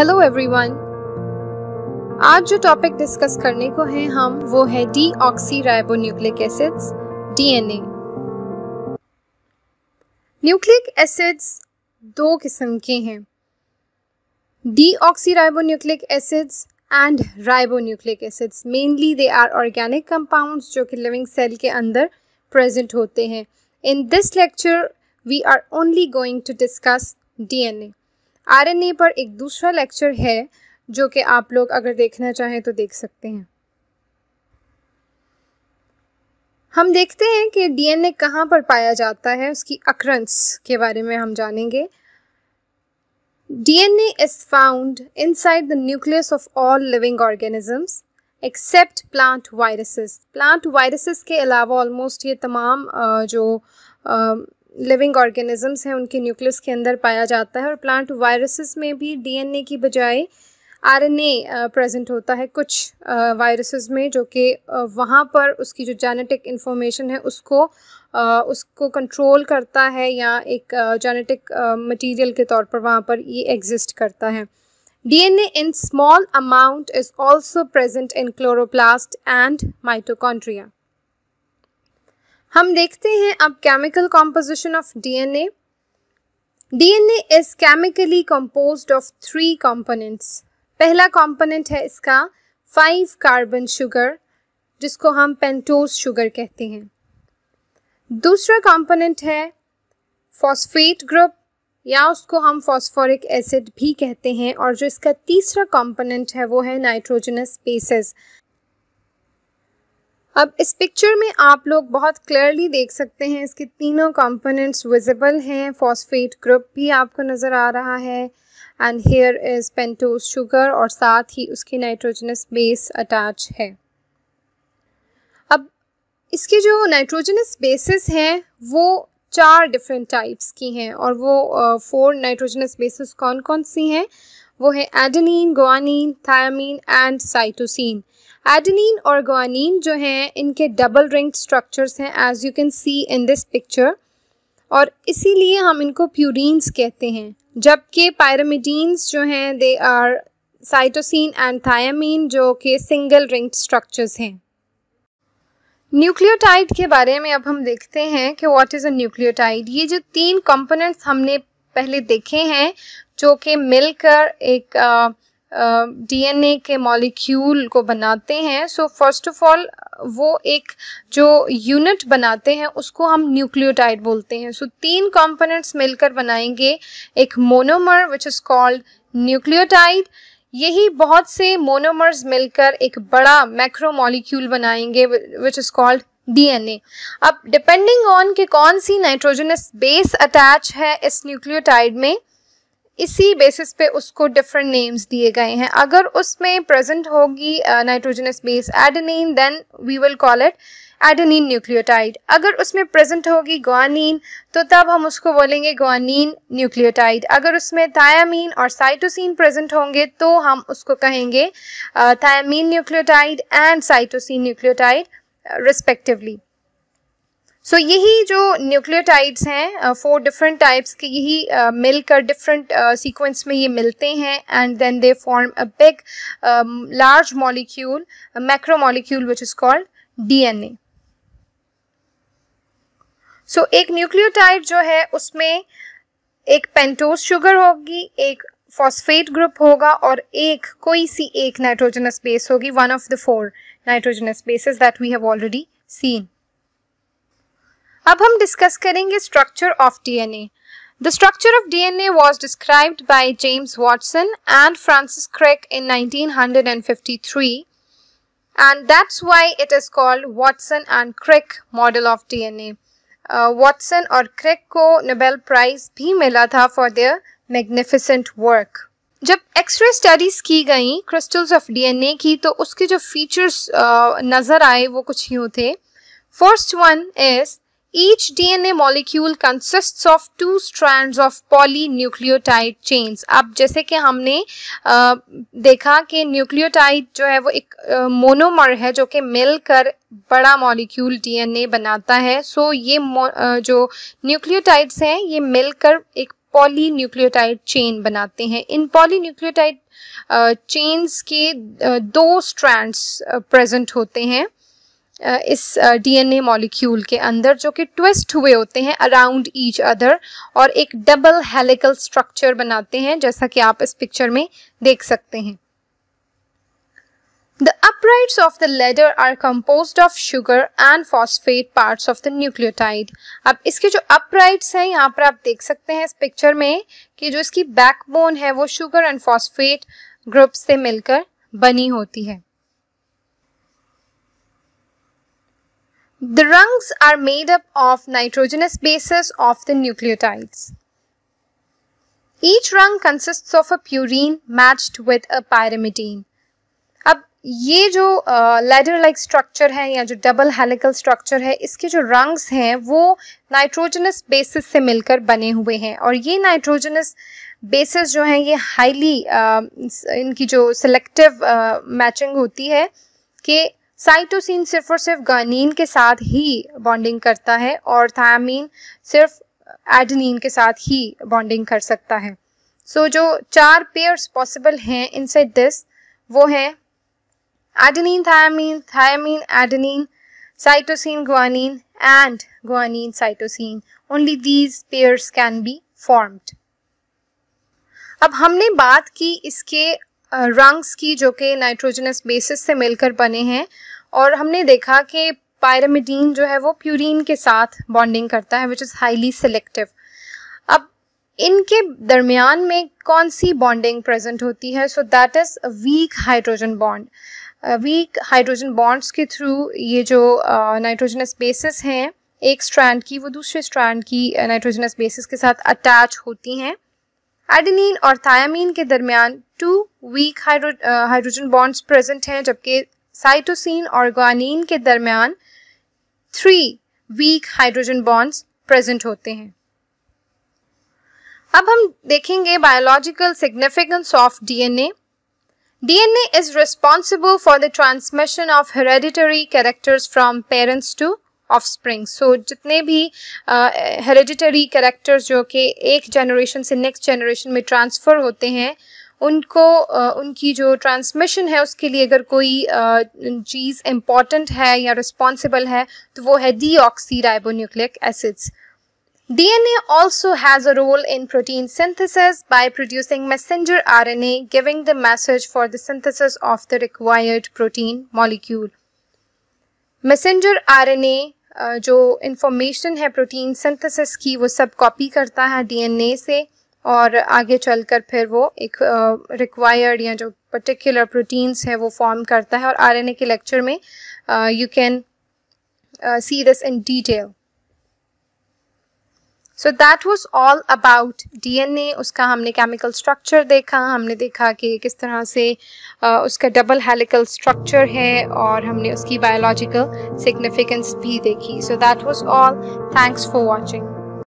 Hello everyone आज जो topic discuss करने को है हम वो है deoxyribonucleic acids DNA nucleic acids दो किस्म के हैं deoxyribonucleic acids and ribonucleic acids mainly they are organic compounds जो कि लिविंग सेल के अंदर प्रेजेंट होते हैं in this lecture we are only going to discuss DNA RNA पर एक दूसरा लेक्चर है जो कि आप लोग अगर देखना चाहें तो देख सकते हैं हम देखते हैं कि डीएनए कहाँ पर पाया जाता है उसकी अक्रंस के बारे में हम जानेंगे DNA is found inside the nucleus of all living organisms except plant viruses plant viruses के अलावा ऑलमोस्ट ये तमाम जो लिविंग ऑर्गेनिजम्स हैं उनके न्यूक्लियस के अंदर पाया जाता है और प्लांट वायरसेस में भी डीएनए की बजाय आरएनए प्रेजेंट होता है कुछ वायरसेस में जो कि वहाँ पर उसकी जो जेनेटिक इन्फॉर्मेशन है उसको उसको कंट्रोल करता है या एक जेनेटिक मटेरियल के तौर पर वहाँ पर ये एग्जिस्ट करता है DNA in small amount is also present in chloroplast and mitochondria हम देखते हैं अब chemical composition of DNA DNA is chemically composed of three components पहला कंपोनेंट है इसका फाइव कार्बन शुगर जिसको हम पेंटोज शुगर कहते हैं दूसरा कंपोनेंट है फॉस्फेट ग्रुप या उसको हम फॉस्फोरिक एसिड भी कहते हैं और जो इसका तीसरा कंपोनेंट है वो है नाइट्रोजनस बेसिस अब इस पिक्चर में आप लोग बहुत क्लियरली देख सकते हैं इसके तीनों कंपोनेंट्स विजिबल हैं फॉस्फेट ग्रुप भी आपको नज़र आ रहा है and here is pentose sugar और साथ ही उसकी नाइट्रोजनस बेस अटैच है अब इसके जो नाइट्रोजनस बेसिस हैं वो चार डिफरेंट टाइप्स की हैं और वो फोर नाइट्रोजनस बेसिस कौन कौन सी हैं वो है adenine guanine thymine and cytosine adenine और गोनिन जो हैं इनके डबल रिंग स्ट्रक्चर्स हैं as you can see in this picture और इसीलिए हम इनको प्यूरिन्स कहते हैं जबकि पायरामिडीन्स जो हैं they are cytosine and thymine जो कि सिंगल रिंग स्ट्रक्चर्स हैं न्यूक्लियोटाइड के बारे में अब हम देखते हैं कि व्हाट इज़ अ न्यूक्लियोटाइड ये जो तीन कंपोनेंट्स हमने पहले देखे हैं जो कि मिलकर एक uh, डीएनए के मॉलिक्यूल को बनाते हैं सो फर्स्ट ऑफ ऑल वो एक जो यूनिट बनाते हैं उसको हम न्यूक्लियोटाइड बोलते हैं सो so, तीन कंपोनेंट्स मिलकर बनाएंगे एक monomer which is called nucleotide यही बहुत से मोनोमर्स मिलकर एक बड़ा मैक्रो मॉलिक्यूल बनाएंगे विच इज़ कॉल्ड डीएनए अब डिपेंडिंग ऑन कि कौन सी नाइट्रोजनस बेस अटैच है इस न्यूक्लियोटाइड में इसी बेसिस पे उसको डिफरेंट नेम्स दिए गए हैं अगर उसमें प्रेजेंट होगी nitrogenous base adenine then we will call it adenine nucleotide अगर उसमें प्रेजेंट होगी ग्वानिन तो तब हम उसको बोलेंगे ग्वानिन न्यूक्लियोटाइड अगर उसमें थायामीन और साइटोसिन प्रेजेंट होंगे तो हम उसको कहेंगे thymine nucleotide and cytosine nucleotide respectively so so, यही जो न्यूक्लियोटाइड्स हैं फोर डिफरेंट टाइप्स के यही uh, मिलकर डिफरेंट सीक्वेंस uh, में ये मिलते हैं and then they form a big large molecule macromolecule which is called DNA so एक न्यूक्लियोटाइड जो है उसमें एक पेंटोस शुगर होगी एक फॉस्फेट ग्रुप होगा और एक कोई सी एक नाइट्रोजनस बेस होगी one of the four nitrogenous bases that we have already seen अब हम डिस्कस करेंगे structure of DNA the structure of DNA was described by James Watson and Francis Crick in 1953 and that's why it is called Watson and Crick model of DNA Watson और Crick को Nobel prize भी मिला था for their magnificent work जब x ray studies की गई crystals of DNA की तो उसके जो फीचर्स uh, नजर आए वो कुछ यूँ थे first one is Each DNA molecule consists of two strands of polynucleotide chains. अब जैसे कि हमने आ, देखा कि न्यूक्लियोटाइड जो है वो एक मोनोमर है जो कि मिलकर बड़ा मॉलिक्यूल डीएनए बनाता है सो so, ये आ, जो न्यूक्लियोटाइड्स हैं ये मिलकर एक पॉली न्यूक्लियोटाइड चेन बनाते हैं इन पॉली न्यूक्लियोटाइड चेन्स के दो स्ट्रैंड्स प्रेजेंट होते हैं इस डीएनए मॉलिक्यूल के अंदर जो कि ट्विस्ट हुए होते हैं अराउंड ईच अदर और एक डबल हेलिकल स्ट्रक्चर बनाते हैं जैसा कि आप इस पिक्चर में देख सकते हैं The uprights of the ladder are composed of sugar and phosphate parts of the nucleotide. अब इसके जो uprights हैं यहाँ पर आप देख सकते हैं इस पिक्चर में कि जो इसकी बैकबोन है वो शुगर एंड फॉस्फेट ग्रुप से मिलकर बनी होती है The rungs are made up of nitrogenous bases of the nucleotides. Each rung consists of a purine matched with a pyrimidine. अब ये जो लेडर लाइक स्ट्रक्चर है या जो डबल हेलिकल स्ट्रक्चर है इसके जो रंग्स हैं वो नाइट्रोजनस बेसिस से मिलकर बने हुए हैं और ये नाइट्रोजनस बेसिस जो हैं ये हाईली uh, इनकी जो सिलेक्टिव मैचिंग uh, होती है कि साइटोसिन सिर्फ और सिर्फ गानीन के साथ ही बॉन्डिंग करता है और थायामीन सिर्फ एडनिन के साथ ही बॉन्डिंग कर सकता है सो so, जो चार पेयर्स पॉसिबल हैं इनसाइड दिस वो हैं adenine thymine thymine adenine cytosine guanine and guanine cytosine only these pairs can be formed अब हमने बात की इसके रंग्स की जो कि नाइट्रोजनस बेसिस से मिलकर बने हैं और हमने देखा कि पायरामिडीन जो है वो प्यूरिन के साथ बॉन्डिंग करता है विच इज़ हाईली सिलेक्टिव अब इनके दरमियान में कौन सी बॉन्डिंग प्रेजेंट होती है so that is weak hydrogen bond weak hydrogen bonds के थ्रू ये जो नाइट्रोजनस बेसिस हैं एक स्ट्रैंड की वो दूसरे स्ट्रैंड की नाइट्रोजनस बेसिस के साथ अटैच होती हैं एडिनिन और थायामीन के दरमियान two weak hydrogen bonds present हैं जबकि साइटोसिन और ग्वानीन के दरमियान three weak hydrogen bonds present होते हैं अब हम देखेंगे biological significance of DNA DNA is responsible for the transmission of hereditary characters from parents to offspring so जितने भी हेरेडिटरी uh, कैरेक्टर्स जो कि एक जनरेशन से नेक्स्ट जनरेशन में ट्रांसफ़र होते हैं उनको उनकी जो ट्रांसमिशन है उसके लिए अगर कोई चीज़ इम्पॉर्टेंट है या रिस्पॉन्सिबल है तो वो है deoxyribonucleic acids D N also has a role in protein synthesis by producing messenger R N A giving the message for the synthesis of the required protein molecule messenger R N A जो information है protein synthesis की वो सब copy करता है D N A से और आगे चलकर फिर वो एक रिक्वायर्ड या जो पर्टिकुलर प्रोटीन्स है वो फॉर्म करता है और आरएनए के लेक्चर में you can see this in detail so that was all about DNA उसका हमने केमिकल स्ट्रक्चर देखा हमने देखा कि किस तरह से uh, उसका डबल हेलिकल स्ट्रक्चर है और हमने उसकी बायोलॉजिकल सिग्निफिकेंस भी देखी so that was all thanks for watching